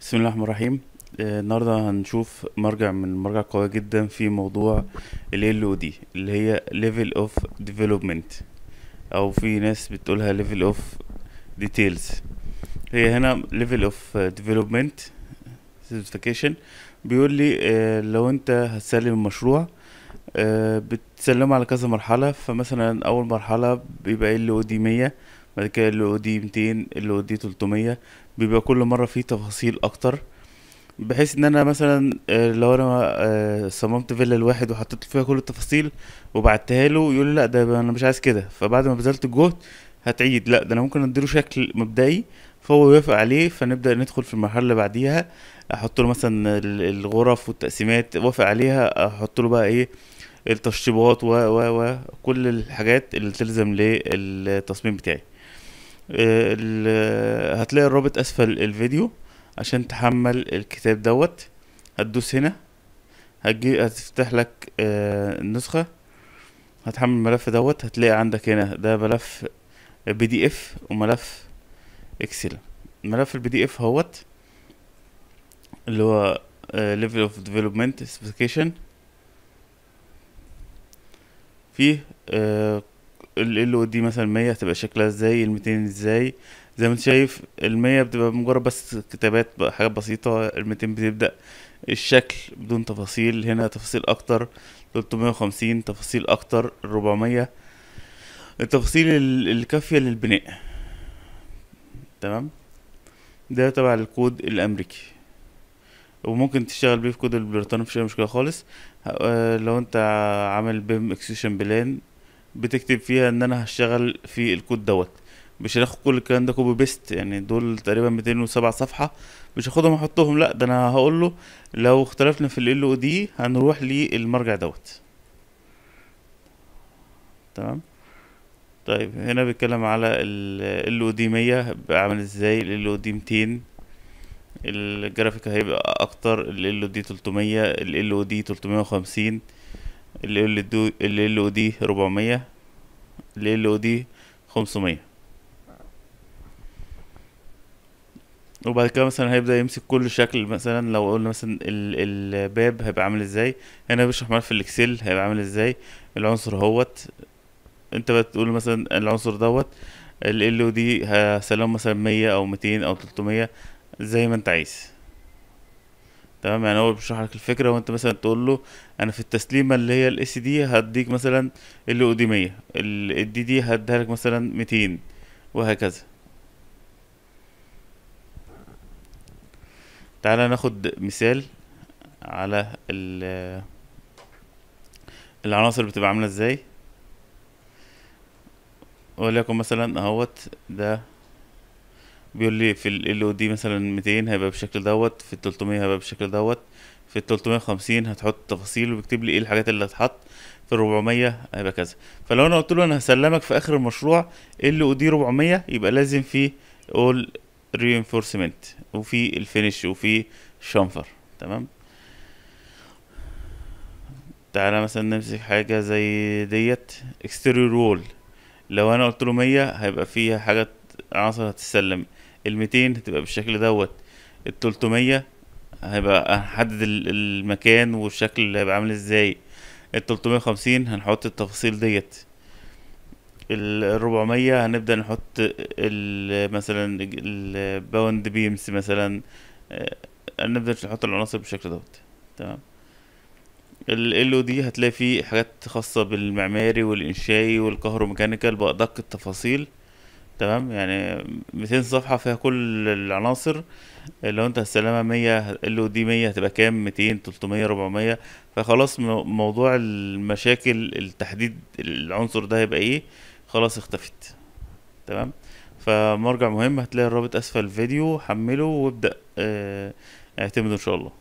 بسم الله الرحمن الرحيم آه، النهارده هنشوف مرجع من مرجع قوي جدا في موضوع ال ال دي اللي هي ليفل اوف ديفلوبمنت او في ناس بتقولها ليفل اوف ديتيلز هي هنا ليفل اوف ديفلوبمنت سيرتيفيكيشن بيقول لي آه، لو انت هتسلم المشروع آه، بتسلمه على كذا مرحله فمثلا اول مرحله بيبقى ال او دي 100 بعد كده اللي او دي 200 اللي او دي 300 بيبقى كل مره فيه تفاصيل اكتر بحيث ان انا مثلا آه، لو انا آه، صممت فيلا الواحد وحطيت فيها كل التفاصيل وبعتها له يقول لي لا ده انا مش عايز كده فبعد ما بذلت الجهد هتعيد لا ده انا ممكن اديله شكل مبدئي فهو يوافق عليه فنبدا ندخل في المرحله اللي بعديها احط له مثلا الغرف والتقسيمات وافق عليها احط له بقى ايه التشطيبات و و و كل الحاجات اللي تلزم للتصميم بتاعي هتلاقي الرابط اسفل الفيديو عشان تحمل الكتاب دوت هتدوس هنا هتجي هتفتح لك آه، النسخة هتحمل الملف دوت هتلاقي عندك هنا ده ملف بي دي اف وملف اكسل ملف البي دي اف هوت اللي هو ليفل اوف ديفلوبمنت سبيسيفيكيشن فيه آه، ال او دي مثلا 100 هتبقى شكلها ازاي ال 200 ازاي زي ما انت شايف ال 100 بتبقى مجرد بس كتابات بقى حاجات بسيطه ال 200 بتبدا الشكل بدون تفاصيل هنا تفاصيل اكتر 350 تفاصيل اكتر 400 التفاصيل الكافيه للبناء تمام ده تبع الكود الامريكي وممكن تشتغل بيه في كود البريطاني مفيش اي مشكله خالص آه، لو انت عامل بيم اكسيشن بلان بتكتب فيها ان انا هشتغل في الكود دوت مش هناخد كل الكلام ده كوبي بيست يعني دول تقريبا 207 صفحه مش هاخدهم احطهم لا ده انا هقول له لو اختلفنا في ال او دي هنروح للمرجع دوت تمام طيب هنا بيتكلم على ال او دي 100 عامل ازاي ال او دي 200 الجرافيك هيبقى اكتر ال او دي 300 ال او دي 350 ال ال دو ال ال او دي 400 ال ال او دي 500 وبعد كده مثلا هيبدأ يمسك كل شكل مثلا لو قلنا مثلا ال الباب هيبقى عامل ازاي هنا بيشرح معاك في الاكسل هيبقى عامل ازاي العنصر هوت انت بتقول مثلا العنصر دوت ال ال او دي هسلم مثلا 100 او 200 او 300 زي ما انت عايز تمام يعني هو بيشرح لك الفكره وانت مثلا تقول له انا في التسليمه اللي هي الاس دي هديك مثلا اللي 100 الدي دي هديها لك مثلا 200 وهكذا تعالى ناخد مثال على ال العناصر بتبقى عامله ازاي وليكن مثلا اهوت ده بيقول لي في ال او دي مثلا 200 هيبقى بالشكل دوت في ال 300 هيبقى بالشكل دوت في ال 350 هتحط تفاصيل وبيكتب لي ايه الحاجات اللي هتحط في ال 400 هيبقى كذا فلو انا قلت له انا هسلمك في اخر المشروع ال دي 400 يبقى لازم في اول رينفورسمنت وفي الفينش وفي الشنفر تمام تعالى مثلا نمسك حاجه زي ديت اكستيريور وول لو انا قلت له 100 هيبقى فيها حاجه عناصر هتتسلم ال 200 هتبقى بالشكل دوت ال 300 هيبقى هحدد المكان والشكل اللي هيبقى عامل ازاي ال 350 هنحط التفاصيل ديت ال 400 هنبدا نحط مثلا الباوند بيمس مثلا آه، نبدا نحط العناصر بالشكل دوت تمام ال او دي هتلاقي فيه حاجات خاصه بالمعماري والانشائي والكهروميكانيكال بادق التفاصيل تمام يعني 200 صفحه فيها كل العناصر لو انت هتسلمها 100 له دي 100 هتبقى كام 200 300 400 فخلاص موضوع المشاكل التحديد العنصر ده هيبقى ايه خلاص اختفت تمام فمرجع مهم هتلاقي الرابط اسفل الفيديو حمله وابدا اه اعتمده ان شاء الله